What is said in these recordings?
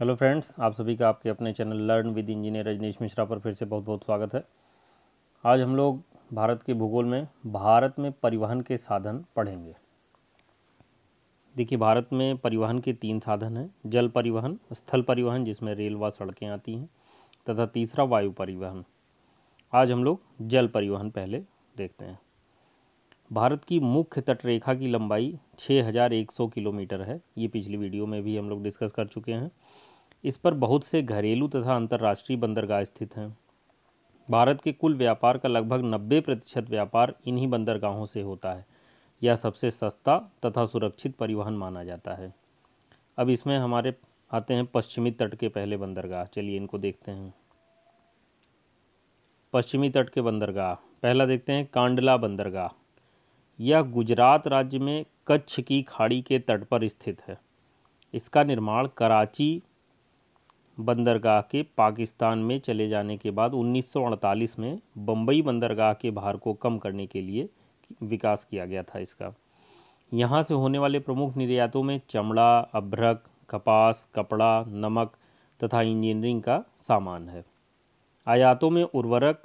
hello friends आप सभी का आपके अपने channel learn with engineer Rajneesh Mishra पर फिर से बहुत बहुत स्वागत है आज हम लोग भारत के भूगोल में भारत में परिवहन के साधन पढ़ेंगे देखिए भारत में परिवहन के तीन साधन हैं जल परिवहन स्थल परिवहन जिसमें रेल व सड़कें आती हैं तथा तीसरा वायु परिवहन आज हम लोग जल परिवहन पहले देखते हैं भारत की मुख्य तटरेखा की लंबाई 6100 किलोमीटर है ये पिछली वीडियो में भी हम लोग डिस्कस कर चुके हैं इस पर बहुत से घरेलू तथा अंतर्राष्ट्रीय बंदरगाह स्थित हैं भारत के कुल व्यापार का लगभग 90 प्रतिशत व्यापार इन्हीं बंदरगाहों से होता है यह सबसे सस्ता तथा सुरक्षित परिवहन माना जाता है अब इसमें हमारे आते हैं पश्चिमी तट के पहले बंदरगाह चलिए इनको देखते हैं पश्चिमी तट के बंदरगाह पहला देखते हैं कांडला बंदरगाह यह गुजरात राज्य में कच्छ की खाड़ी के तट पर स्थित है इसका निर्माण कराची बंदरगाह के पाकिस्तान में चले जाने के बाद 1948 में बम्बई बंदरगाह के भार को कम करने के लिए विकास किया गया था इसका यहाँ से होने वाले प्रमुख निर्यातों में चमड़ा अभ्रक कपास कपड़ा नमक तथा इंजीनियरिंग का सामान है आयातों में उर्वरक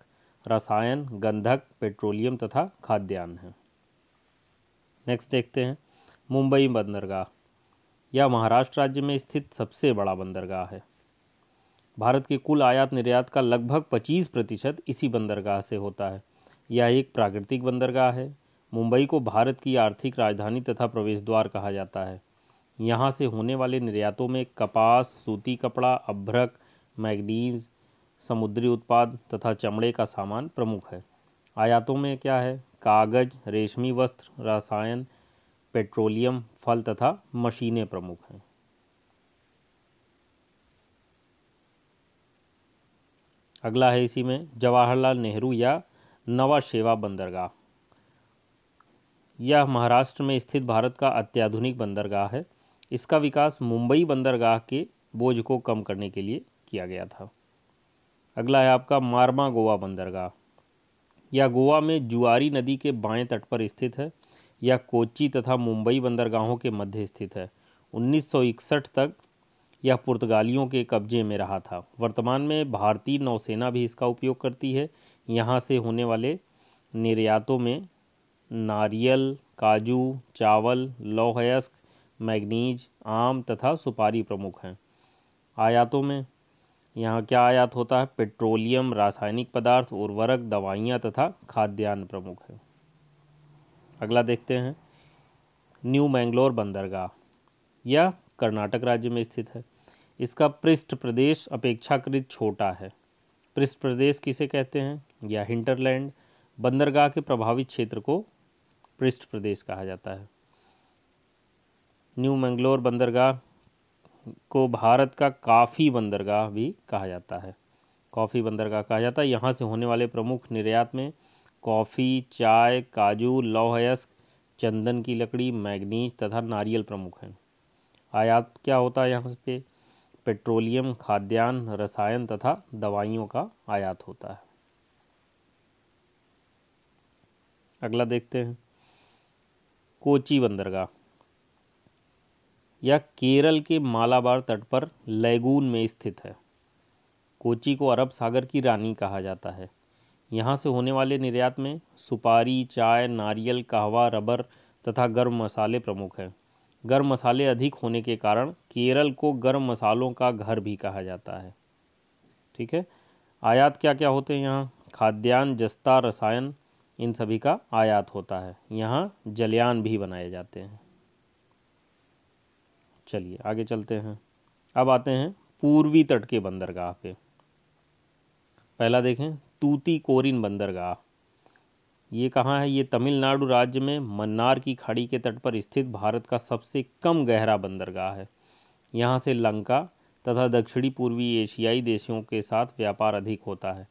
रसायन गंधक पेट्रोलियम तथा खाद्यान्न है नेक्स्ट देखते हैं मुंबई बंदरगाह यह महाराष्ट्र राज्य में स्थित सबसे बड़ा बंदरगाह है भारत के कुल आयात निर्यात का लगभग 25 प्रतिशत इसी बंदरगाह से होता है यह एक प्राकृतिक बंदरगाह है मुंबई को भारत की आर्थिक राजधानी तथा प्रवेश द्वार कहा जाता है यहाँ से होने वाले निर्यातों में कपास सूती कपड़ा अभ्रक मैगनीज समुद्री उत्पाद तथा चमड़े का सामान प्रमुख है आयातों में क्या है कागज़ रेशमी वस्त्र रसायन पेट्रोलियम फल तथा मशीनें प्रमुख हैं अगला है इसी में जवाहरलाल नेहरू या नवा सेवा बंदरगाह यह महाराष्ट्र में स्थित भारत का अत्याधुनिक बंदरगाह है इसका विकास मुंबई बंदरगाह के बोझ को कम करने के लिए किया गया था अगला है आपका मारमा गोवा बंदरगाह यह गोवा में जुआरी नदी के बाएं तट पर स्थित है यह कोच्चि तथा मुंबई बंदरगाहों के मध्य स्थित है 1961 तक यह पुर्तगालियों के कब्जे में रहा था वर्तमान में भारतीय नौसेना भी इसका उपयोग करती है यहाँ से होने वाले निर्यातों में नारियल काजू चावल लौहयस्क मैगनीज आम तथा सुपारी प्रमुख हैं आयातों में यहाँ क्या आयात होता है पेट्रोलियम रासायनिक पदार्थ उर्वरक दवाइयाँ तथा खाद्यान्न प्रमुख है अगला देखते हैं न्यू मैंगलोर बंदरगाह यह कर्नाटक राज्य में स्थित है इसका पृष्ठ प्रदेश अपेक्षाकृत छोटा है पृष्ठ प्रदेश किसे कहते हैं या हिंटरलैंड बंदरगाह के प्रभावित क्षेत्र को पृष्ठ प्रदेश कहा जाता है न्यू मंगलोर बंदरगाह को भारत का काफ़ी बंदरगाह भी कहा जाता है कॉफ़ी बंदरगाह कहा जाता है यहाँ से होने वाले प्रमुख निर्यात में कॉफ़ी चाय काजू लौहयस्क चंदन की लकड़ी मैगनीज तथा नारियल प्रमुख हैं आयात क्या होता है यहाँ पे पेट्रोलियम खाद्यान्न रसायन तथा दवाइयों का आयात होता है अगला देखते हैं कोची बंदरगाह यह केरल के मालाबार तट पर लैगून में स्थित है कोची को अरब सागर की रानी कहा जाता है यहाँ से होने वाले निर्यात में सुपारी चाय नारियल कहवा रबर तथा गर्म मसाले प्रमुख हैं गर्म मसाले अधिक होने के कारण केरल को गर्म मसालों का घर भी कहा जाता है ठीक है आयात क्या क्या होते हैं यहाँ खाद्यान्न जस्ता रसायन इन सभी का आयात होता है यहाँ जलयान भी बनाए जाते हैं चलिए आगे चलते हैं अब आते हैं पूर्वी तट के बंदरगाह पे पहला देखें तूती कोरिन बंदरगाह ये कहाँ है ये तमिलनाडु राज्य में मन्नार की खाड़ी के तट पर स्थित भारत का सबसे कम गहरा बंदरगाह है यहाँ से लंका तथा दक्षिणी पूर्वी एशियाई देशों के साथ व्यापार अधिक होता है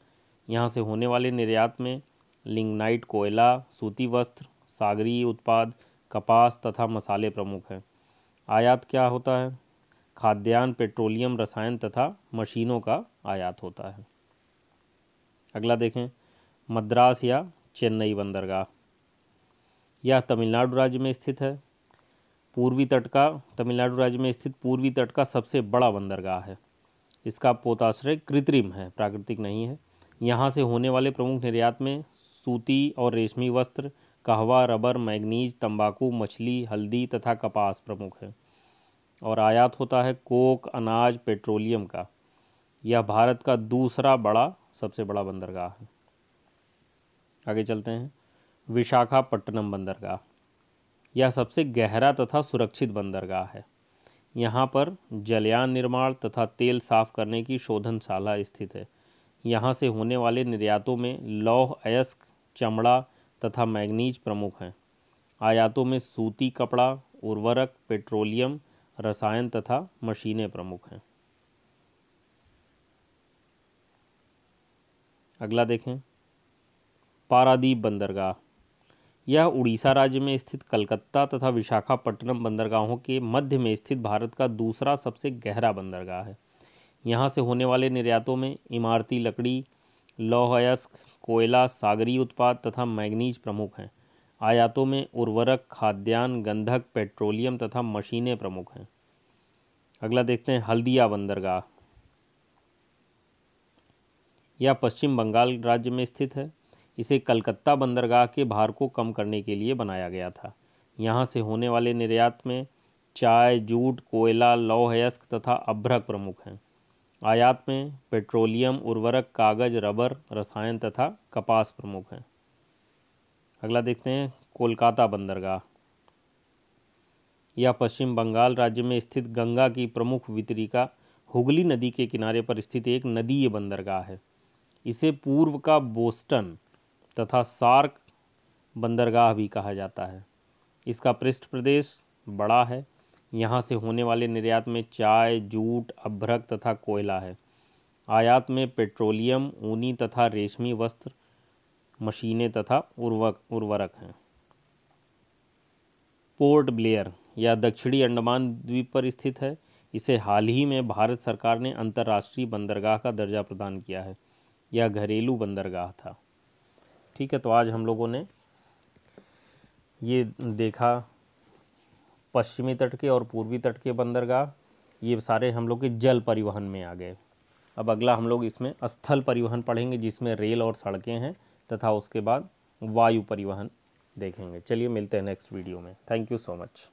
यहाँ से होने वाले निर्यात में लिंगनाइट कोयला सूती वस्त्र सागरीय उत्पाद कपास तथा मसाले प्रमुख हैं आयात क्या होता है खाद्यान्न पेट्रोलियम रसायन तथा मशीनों का आयात होता है अगला देखें मद्रास या चेन्नई बंदरगाह यह तमिलनाडु राज्य में स्थित है पूर्वी तट का तमिलनाडु राज्य में स्थित पूर्वी तट का सबसे बड़ा बंदरगाह है इसका पोताश्रय कृत्रिम है प्राकृतिक नहीं है यहाँ से होने वाले प्रमुख निर्यात में सूती और रेशमी वस्त्र कहवा रबर मैगनीज तंबाकू मछली हल्दी तथा कपास प्रमुख है और आयात होता है कोक अनाज पेट्रोलियम का यह भारत का दूसरा बड़ा सबसे बड़ा बंदरगाह है आगे चलते हैं विशाखापट्टनम बंदरगाह यह सबसे गहरा तथा सुरक्षित बंदरगाह है यहाँ पर जलयान निर्माण तथा तेल साफ करने की शोधनशाला स्थित है यहाँ से होने वाले निर्यातों में लौह अयस्क चमड़ा तथा मैग्नीज प्रमुख हैं आयातों में सूती कपड़ा उर्वरक पेट्रोलियम रसायन तथा मशीनें प्रमुख हैं अगला देखें पारादीप बंदरगाह यह उड़ीसा राज्य में स्थित कलकत्ता तथा विशाखापट्टनम बंदरगाहों के मध्य में स्थित भारत का दूसरा सबसे गहरा बंदरगाह है यहाँ से होने वाले निर्यातों में इमारती लकड़ी लौहयस्क कोयला सागरी उत्पाद तथा मैगनीज प्रमुख हैं आयातों में उर्वरक खाद्यान्न गंधक पेट्रोलियम तथा मशीनें प्रमुख हैं अगला देखते हैं हल्दिया बंदरगाह यह पश्चिम बंगाल राज्य में स्थित है इसे कलकत्ता बंदरगाह के भार को कम करने के लिए बनाया गया था यहाँ से होने वाले निर्यात में चाय जूट कोयला लौहयस्क तथा अभ्रक प्रमुख हैं आयात में पेट्रोलियम उर्वरक कागज रबर रसायन तथा कपास प्रमुख हैं अगला देखते हैं कोलकाता बंदरगाह यह पश्चिम बंगाल राज्य में स्थित गंगा की प्रमुख वितरिका हुगली नदी के किनारे पर स्थित एक नदीय बंदरगाह है इसे पूर्व का बोस्टन तथा सार्क बंदरगाह भी कहा जाता है इसका पृष्ठ प्रदेश बड़ा है यहाँ से होने वाले निर्यात में चाय जूट अभ्रक तथा कोयला है आयात में पेट्रोलियम ऊनी तथा रेशमी वस्त्र मशीनें तथा उर्वक उर्वरक हैं पोर्ट ब्लेयर यह दक्षिणी अंडमान द्वीप पर स्थित है इसे हाल ही में भारत सरकार ने अंतर्राष्ट्रीय बंदरगाह का दर्जा प्रदान किया है यह घरेलू बंदरगाह था ठीक है तो आज हम लोगों ने ये देखा पश्चिमी तट के और पूर्वी तट के बंदरगाह ये सारे हम लोग के जल परिवहन में आ गए अब अगला हम लोग इसमें स्थल परिवहन पढ़ेंगे जिसमें रेल और सड़कें हैं तथा उसके बाद वायु परिवहन देखेंगे चलिए मिलते हैं नेक्स्ट वीडियो में थैंक यू सो मच